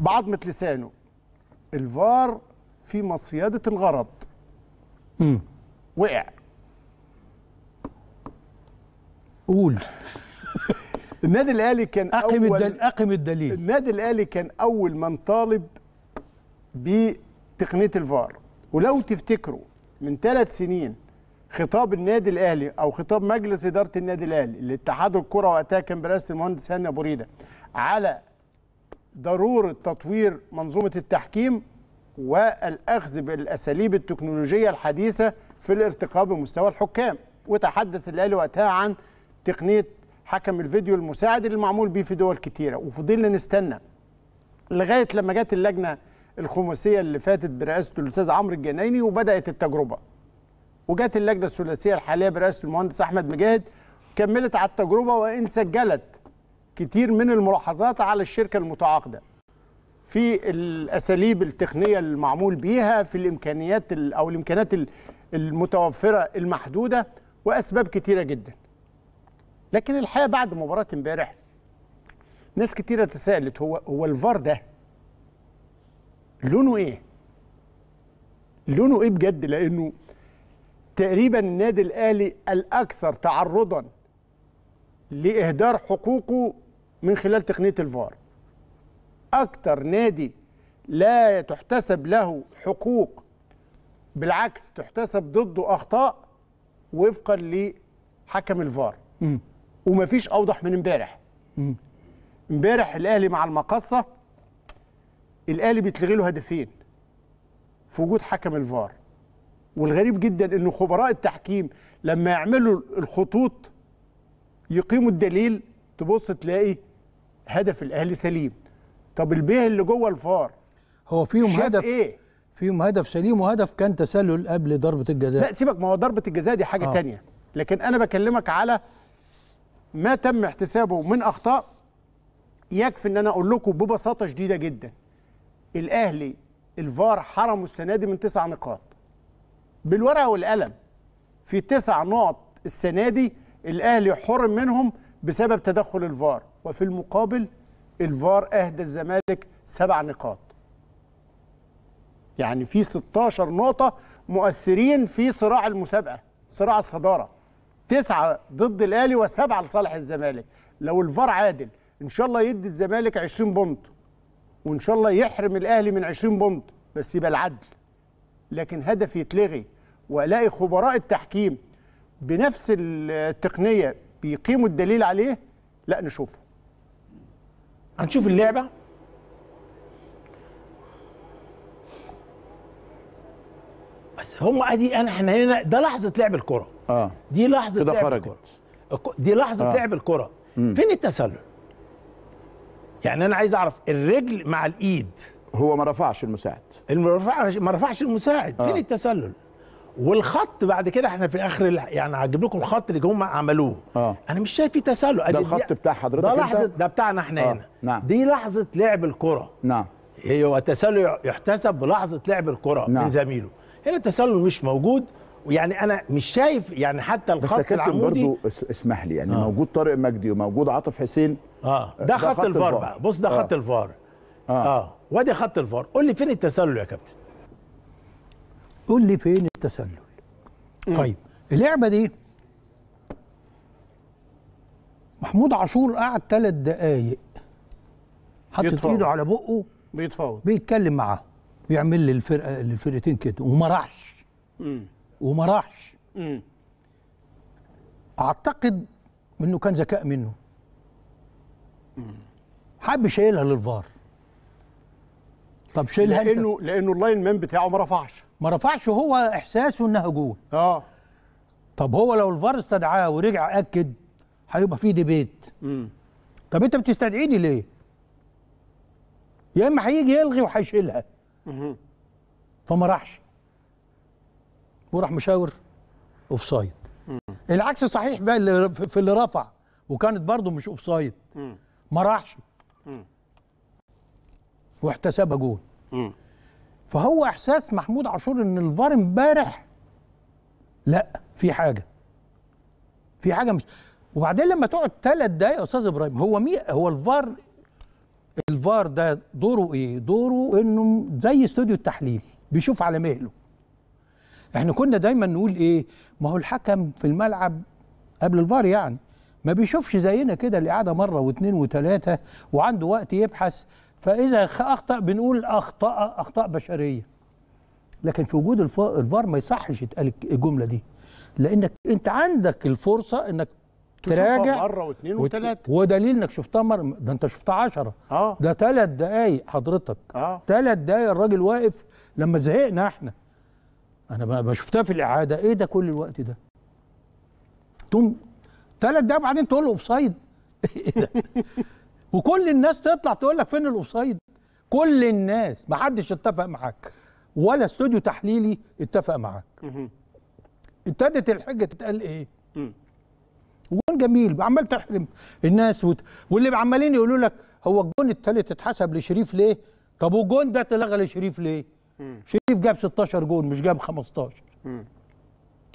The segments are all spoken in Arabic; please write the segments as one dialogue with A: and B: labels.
A: بعضمة لسانه الفار في مصيادة الغرض مم. وقع قول النادي الاهلي كان اقم اول الدل... اقم الدليل النادي الاهلي كان اول من طالب بتقنيه الفار ولو تفتكروا من ثلاث سنين خطاب النادي الاهلي او خطاب مجلس اداره النادي الاهلي لاتحاد الكره وقتها كان برئاسه المهندس هاني ابو ريده على ضروره تطوير منظومه التحكيم والاخذ بالاساليب التكنولوجيه الحديثه في الارتقاء بمستوى الحكام وتحدث الاهلي وقتها عن تقنيه حكم الفيديو المساعد اللي معمول بيه في دول كتيره وفضلنا نستنى لغايه لما جت اللجنه الخماسيه اللي فاتت برئاسه الاستاذ عمرو الجنايني وبدات التجربه وجت اللجنه الثلاثيه الحاليه برئاسه المهندس احمد مجاهد كملت على التجربه وان سجلت كتير من الملاحظات على الشركه المتعاقده في الاساليب التقنيه المعمول بيها في الامكانيات او الامكانات المتوفره المحدوده واسباب كتيره جدا لكن الحقيقه بعد مباراه امبارح ناس كتيره تساءلت هو هو الفار ده لونه ايه لونه ايه بجد لانه تقريبا النادي الاهلي الاكثر تعرضا لاهدار حقوقه من خلال تقنيه الفار اكثر نادي لا تحتسب له حقوق بالعكس تحتسب ضده اخطاء وفقا لحكم الفار م. ومفيش اوضح من امبارح امبارح الاهلي مع المقصه الاهلي بيتلغي له هدفين في وجود حكم الفار والغريب جدا ان خبراء التحكيم لما يعملوا الخطوط يقيموا الدليل تبص تلاقي هدف الاهلي سليم طب البيه اللي جوه الفار
B: هو فيهم هدف ايه فيهم هدف سليم وهدف كان تسلل قبل ضربه الجزاء لا
A: سيبك ما هو ضربه الجزاء
B: دي حاجه آه. تانية لكن انا بكلمك على ما تم
A: احتسابه من اخطاء يكفي ان انا اقول لكم ببساطه شديده جدا الاهلي الفار حرمه السنه دي من تسع نقاط بالورقه والقلم في تسع نقط السنه دي الاهلي حرم منهم بسبب تدخل الفار وفي المقابل الفار اهدى الزمالك سبع نقاط يعني في 16 نقطه مؤثرين في صراع المسابقه صراع الصداره تسعه ضد الاهلي وسبعه لصالح الزمالك لو الفار عادل ان شاء الله يدي الزمالك 20 بونت وان شاء الله يحرم الاهلي من 20 بونت بس يبقى العدل لكن هدف يتلغي والاقي خبراء التحكيم بنفس التقنيه بيقيموا الدليل عليه لا نشوفه هنشوف اللعبه
C: بس هم ادي انا احنا هنا ده لحظه لعب الكره اه دي لحظه لعب خرجت. الكره دي لحظه آه. لعب الكره فين التسلل يعني انا عايز اعرف الرجل مع الايد هو ما رفعش المساعد رفعش ما رفعش المساعد آه. فين التسلل والخط بعد كده احنا في اخر يعني هجيب لكم الخط اللي هم عملوه آه. انا مش شايف فيه تسلل ده الخط بتاع حضرتك ده لحظه ده بتاعنا احنا آه. هنا نعم. دي لحظه لعب الكره نعم هو التسلل يحتسب بلحظه لعب الكره نعم. من زميله هنا التسلل مش موجود ويعني انا مش شايف يعني حتى الخط بس العمودي برضو
A: اسمح لي يعني آه. موجود طارق مجدي وموجود عاطف
B: حسين
C: اه ده, ده خط, خط الفار بقى بص ده آه. خط الفار اه, آه. وادي خط الفار قول لي فين التسلل يا كابتن
B: قول لي فين التسلل مم. طيب اللعبه دي محمود عاشور قعد ثلاث دقايق حاطط ايده على بقه بيتفاوض بيتكلم معاه لي الفرقه الفرقتين كده وما راحش وما راحش اعتقد انه كان ذكاء منه حب شايلها للفار طب شيلها لانه انت. لانه اللاين مان بتاعه ما رفعش ما رفعش هو احساسه انها جول اه طب هو لو الفار استدعاه ورجع اكد هيبقى في ديبيت امم طب انت بتستدعيني ليه؟ يا اما هيجي يلغي وهيشيلها فما راحش وراح مشاور اوف سايد العكس صحيح بقى اللي في اللي رفع وكانت برضه مش اوف سايد ما راحش واحتسبها جول فهو احساس محمود عاشور ان الفار امبارح لا في حاجه في حاجه مش وبعدين لما تقعد ثلاث دقايق يا استاذ ابراهيم هو مي هو الفار الفار ده دوره ايه؟ دوره انه زي استوديو التحليل بيشوف على مهله. احنا كنا دايما نقول ايه؟ ما هو الحكم في الملعب قبل الفار يعني ما بيشوفش زينا كده اللي قاعده مره واثنين وثلاثه وعنده وقت يبحث فاذا اخطا بنقول اخطاء اخطاء بشريه لكن في وجود الفار ما يصحش يتقال الجمله دي لانك انت عندك الفرصه انك تراجع مره واثنين وثلاثه ودليل انك شفتها مره ده انت شفتها 10 اه ده ثلاث دقائق حضرتك اه ثلاث دقائق الراجل واقف لما زهقنا احنا انا ما شفتها في الاعاده ايه ده كل الوقت ده تقوم ثلاث دقائق بعدين تقول له اوف سايد ايه ده وكل الناس تطلع تقول لك فين الاوفسايد كل الناس ما حدش اتفق معاك ولا استوديو تحليلي اتفق معاك ابتدت الحجه تتقال ايه جون جميل عمال تحرم الناس وت... واللي عمالين يقولوا لك هو الجون الثالث اتحسب لشريف ليه طب والجون ده اتلغى لشريف ليه مم. شريف جاب 16 جون مش جاب 15 مم.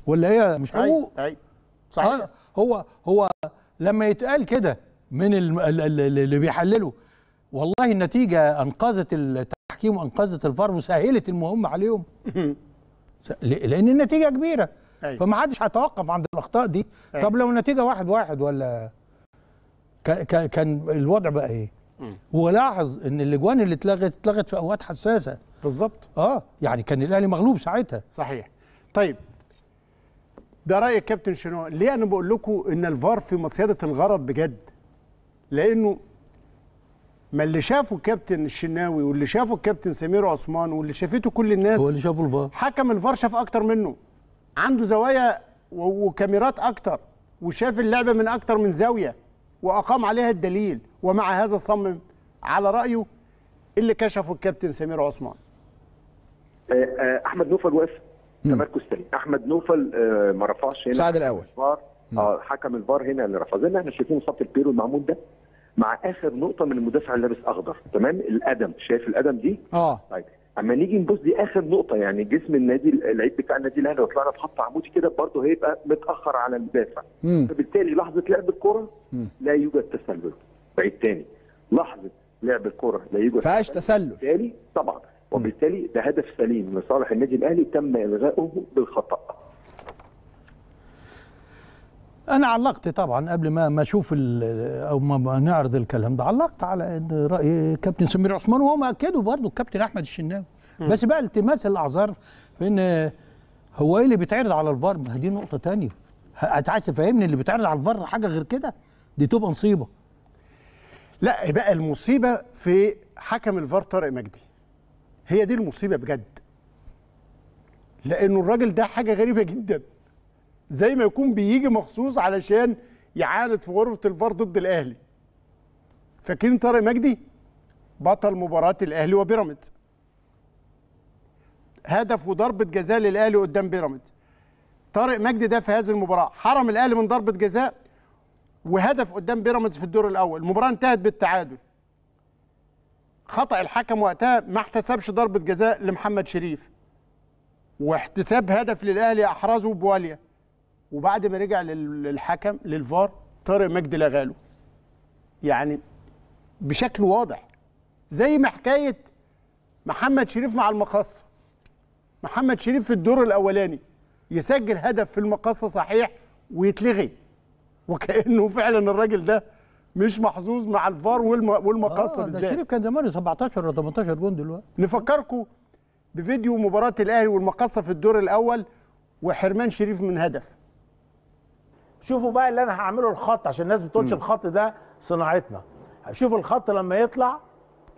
B: ولا ايه مش حقوق أي. أي. صحيح آه، هو هو لما يتقال كده من اللي بيحللوا والله النتيجه انقذت التحكيم وانقذت الفار وسهلت المهمه عليهم لان النتيجه كبيره أيوة. فما حدش هيتوقف عند الاخطاء دي أيوة. طب لو النتيجه واحد واحد ولا كان الوضع بقى ايه ولاحظ ان الاجوان اللي اتلغت اتلغت في اوقات حساسه بالظبط اه يعني كان الاهلي مغلوب ساعتها صحيح طيب
A: ده راي الكابتن شنو ليه انا بقول لكم ان الفار في مصيده الغرض بجد لانه ما اللي شافه الكابتن الشناوي واللي شافه الكابتن سمير عثمان واللي شافته كل الناس هو اللي شافه الفار حكم الفار شاف اكتر منه عنده زوايا وكاميرات اكتر وشاف اللعبه من اكتر من زاويه واقام عليها الدليل ومع هذا صمم على رايه اللي كشفه الكابتن سمير عثمان آه، آه، احمد نوفل وقف تمركز تاني احمد نوفل آه، ما رفعش هنا سعد الاول اه حكم الفار هنا اللي رفع زي احنا شايفين صف البيرو
B: المعمود ده مع اخر نقطه من المدافع اللي لابس اخضر تمام القدم شايف القدم دي اه طيب اما نيجي نبص دي اخر نقطه يعني جسم النادي اللعيب بتاع النادي الاهلي لو طلعنا بخط
A: عمودي كده برضه هيبقى متاخر على المدافع
B: فبالتالي
A: لحظه لعب الكره لا يوجد تسلل بعيد تاني لحظه لعب الكره لا يوجد فيهاش تسلل بالتالي طبعا وبالتالي ده هدف سليم لصالح النادي الاهلي تم الغائه بالخطا
B: انا علقت طبعا قبل ما ما اشوف او ما نعرض الكلام ده علقت على راي كابتن سمير عثمان وهم اكدوا برضه الكابتن احمد الشناوي بس بقى التماس الاعذار في ان هو ايه اللي بيتعرض على الفار ما دي نقطه ثانيه عايز تفهمني اللي بيتعرض على الفار حاجه غير كده دي تبقى مصيبه لا بقى المصيبه في حكم الفار طارق مجدي
A: هي دي المصيبه بجد لانه الراجل ده حاجه غريبه جدا زي ما يكون بيجي مخصوص علشان يعاند في غرفه الفار ضد الاهلي فاكرين طارق مجدي بطل مباراه الاهلي وبيراميدز هدف وضربه جزاء للاهلي قدام بيراميدز طارق مجدي ده في هذه المباراه حرم الاهلي من ضربه جزاء وهدف قدام بيراميدز في الدور الاول المباراه انتهت بالتعادل خطا الحكم وقتها ما احتسبش ضربه جزاء لمحمد شريف واحتساب هدف للاهلي احرزه بواليا وبعد ما رجع للحكم للفار طارق مجدي لغاله يعني بشكل واضح زي ما حكايه محمد شريف مع المقصه محمد شريف في الدور الاولاني يسجل هدف في المقصه صحيح ويتلغي وكانه فعلا الراجل ده مش محظوظ مع الفار والمقصه آه بالذات ده شريف
B: كان زمانه 17 ولا 18 جون دلوقتي
A: نفكركم بفيديو مباراه الاهلي والمقصه في الدور الاول وحرمان شريف من هدف شوفوا بقى اللي انا هعمله الخط عشان الناس بتقولش الخط ده
C: صناعتنا شوفوا الخط لما يطلع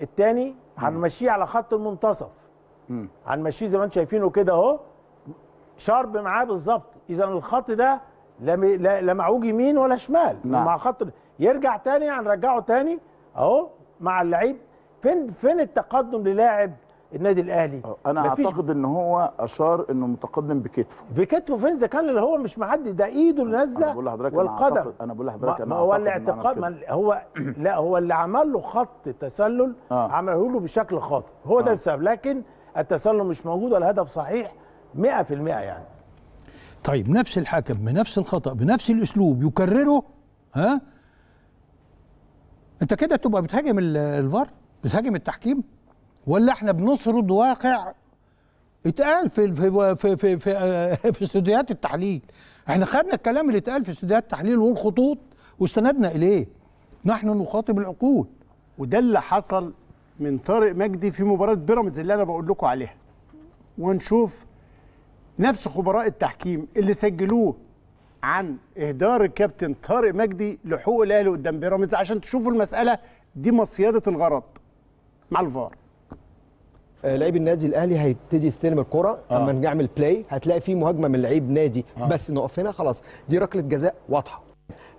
C: الثاني هنمشيه على خط المنتصف هنمشيه زي ما انتم شايفينه كده اهو شارب معاه بالظبط اذا الخط ده لا لا معوج يمين ولا شمال نعم. مع خط يرجع تاني هنرجعه تاني اهو مع اللعيب فين فين التقدم للاعب النادي الاهلي أه، انا اعتقد ان هو اشار انه متقدم بكتفه بكتفه فين اذا كان اللي هو مش معدي ده ايده نازله والقدم انا بقول لحضرتك انا ما هو الاعتقاد هو لا هو اللي عمل له خط تسلل آه. عمله له بشكل خاطئ هو آه. ده السبب لكن التسلل مش موجود والهدف صحيح 100% يعني
B: طيب نفس الحكم بنفس الخطا بنفس الاسلوب يكرره ها انت كده تبقى بتهاجم الفار بتهاجم التحكيم ولا احنا بنسرد واقع اتقال في في في في في, آه، في استوديوهات التحليل احنا خدنا الكلام اللي اتقال في استوديوهات التحليل والخطوط واستندنا اليه نحن نخاطب العقول وده اللي حصل من طارق مجدي في مباراه
A: بيراميدز اللي انا بقول لكم عليها ونشوف نفس خبراء التحكيم اللي سجلوه عن اهدار الكابتن طارق مجدي لحقوق الاهلي قدام بيراميدز عشان تشوفوا المساله دي مصيده الغرض مع الفار
B: آه، لعيب النادي الاهلي هيبتدي يستلم الكره آه. اما نعمل بلاي هتلاقي فيه مهاجمه من لعيب نادي آه. بس نقف هنا خلاص دي ركله جزاء واضحه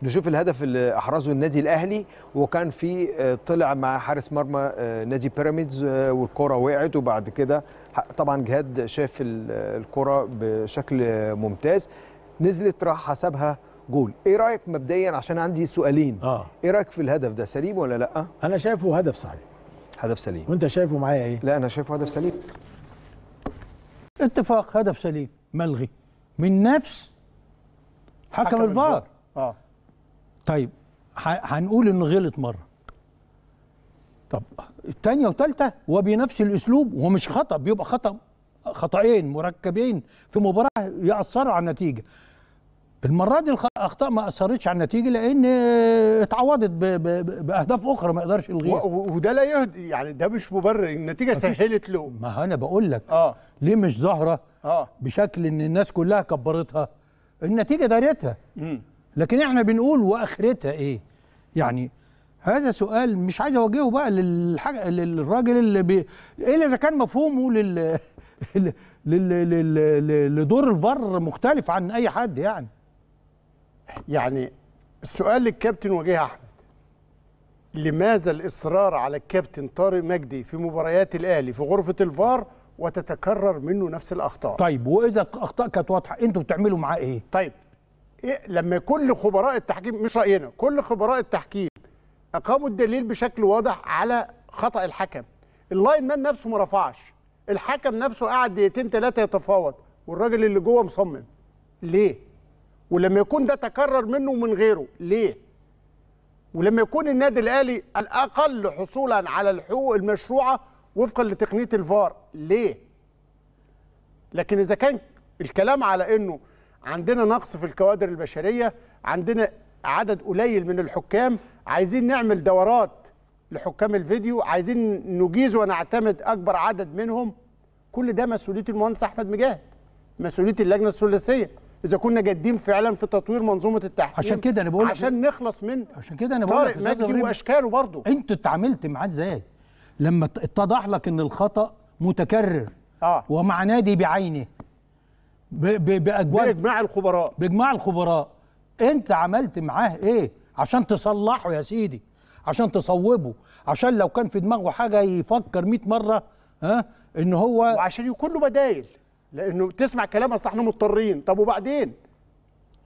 B: نشوف الهدف اللي احرزه النادي الاهلي وكان في آه، طلع مع حارس مرمى آه، نادي بيراميدز والكره وقعت وبعد كده طبعا جهاد شاف الكره بشكل ممتاز نزلت راح حسبها جول ايه رايك مبدئيا عشان عندي سؤالين آه. ايه رايك في الهدف ده سليم ولا لا انا شايفه هدف صحيح هدف سليم وانت شايفه معايا ايه لا انا شايفه هدف سليم اتفاق هدف سليم ملغي من نفس حكم, حكم الفار اه طيب هنقول انه غلط مره طب الثانيه وثالثه وبنفس الاسلوب ومش خطا بيبقى خطا خطأين مركبين في مباراة يأثروا على النتيجة المره دي الاخطاء ما اثرتش على النتيجه لان آه، اتعوضت باهداف اخرى ما يقدرش يلغيها وده لا يهدي يعني ده مش مبرر النتيجه سهلت له ما انا بقول لك اه ليه مش ظاهره اه بشكل ان الناس كلها كبرتها النتيجه دارتها لكن احنا بنقول واخرتها ايه يعني هذا سؤال مش عايز اوجهه بقى للحاجه للراجل اللي بي... الا اذا كان مفهومه لل... لدور الفار مختلف عن اي حد يعني يعني السؤال للكابتن وجيه احمد
A: لماذا الاصرار على الكابتن طارق مجدي في مباريات الاهلي في غرفه الفار وتتكرر منه نفس الاخطاء
B: طيب واذا اخطاء كانت واضحه انتوا بتعملوا
A: معاه ايه طيب إيه لما كل خبراء التحكيم مش راينا كل خبراء التحكيم اقاموا الدليل بشكل واضح على خطا الحكم اللاين مان نفسه ما رفعش الحكم نفسه قعد دقيقتين ثلاثه يتفاوض والراجل اللي جوه مصمم ليه ولما يكون ده تكرر منه ومن غيره ليه ولما يكون النادي الاهلي الاقل حصولا على الحقوق المشروعه وفقا لتقنيه الفار ليه لكن اذا كان الكلام على انه عندنا نقص في الكوادر البشريه عندنا عدد قليل من الحكام عايزين نعمل دورات لحكام الفيديو عايزين نجيز ونعتمد اكبر عدد منهم كل ده مسؤوليه المهندس احمد مجاهد مسؤوليه اللجنه الثلاثيه اذا كنا جادين فعلا في تطوير منظومه التحكيم عشان كده انا بقول عشان
B: نخلص من عشان
A: كده انا بقول طارق مجدي
B: واشكاله برضه انت اتعاملت معاه ازاي لما اتضح لك ان الخطا متكرر اه ومع نادي بعينه باجماع الخبراء باجماع الخبراء انت عملت معاه ايه عشان تصلحه يا سيدي عشان تصوبه عشان لو كان في دماغه حاجه يفكر 100 مره ها ان هو وعشان يكون له بدايل لانه تسمع كلام اصل احنا مضطرين طب وبعدين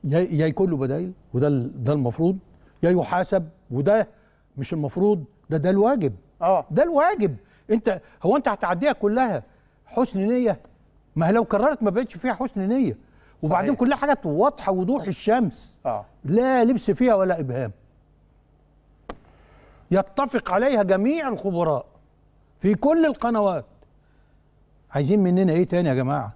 B: يا يكون له بدايل وده ده المفروض يا يحاسب وده مش المفروض ده ده الواجب اه ده الواجب انت هو انت هتعديها كلها حسن نيه ما هي لو كررت ما بقتش فيها حسن نيه وبعدين صحيح. كلها حاجات واضحه وضوح الشمس اه لا لبس فيها ولا ابهام يتفق عليها جميع الخبراء في كل القنوات عايزين مننا ايه تاني يا جماعه